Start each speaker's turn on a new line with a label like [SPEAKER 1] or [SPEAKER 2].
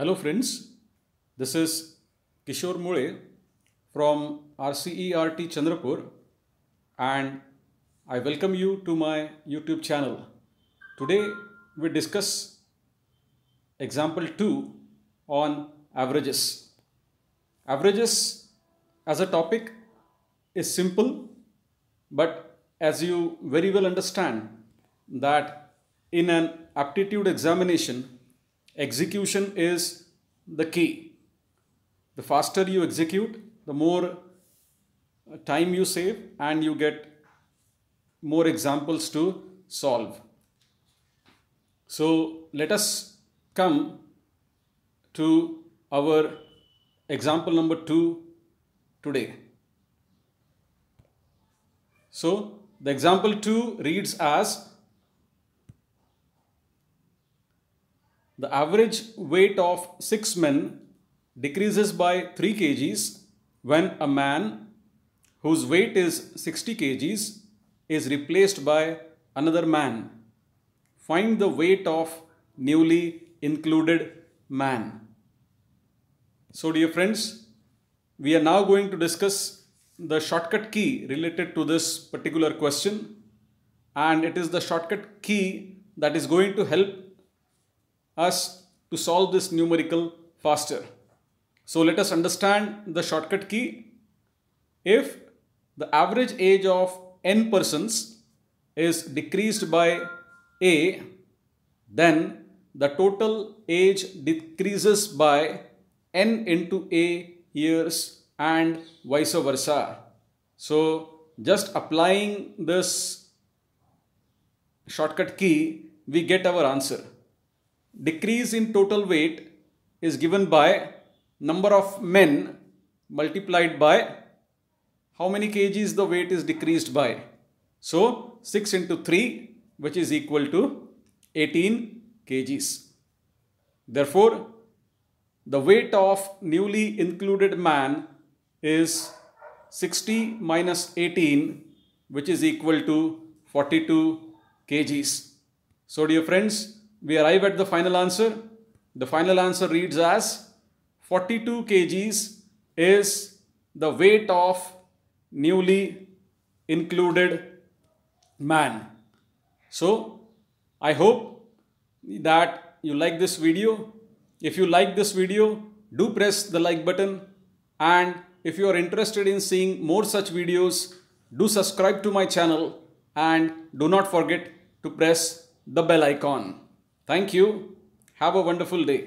[SPEAKER 1] Hello friends, this is Kishore Mule from RCERT Chandrapur and I welcome you to my YouTube channel. Today we discuss example 2 on averages. Averages as a topic is simple but as you very well understand that in an aptitude examination Execution is the key. The faster you execute, the more uh, time you save and you get more examples to solve. So let us come to our example number 2 today. So the example 2 reads as the average weight of six men decreases by 3 kgs when a man whose weight is 60 kgs is replaced by another man. Find the weight of newly included man. So dear friends, we are now going to discuss the shortcut key related to this particular question and it is the shortcut key that is going to help us to solve this numerical faster. So let us understand the shortcut key. If the average age of n persons is decreased by a, then the total age decreases by n into a years and vice versa. So just applying this shortcut key, we get our answer. Decrease in total weight is given by number of men multiplied by how many kgs the weight is decreased by. So 6 into 3 which is equal to 18 kgs. Therefore, the weight of newly included man is 60 minus 18 which is equal to 42 kgs. So dear friends, we arrive at the final answer. The final answer reads as 42 kgs is the weight of newly included man. So I hope that you like this video. If you like this video, do press the like button. And if you are interested in seeing more such videos, do subscribe to my channel and do not forget to press the bell icon. Thank you. Have a wonderful day.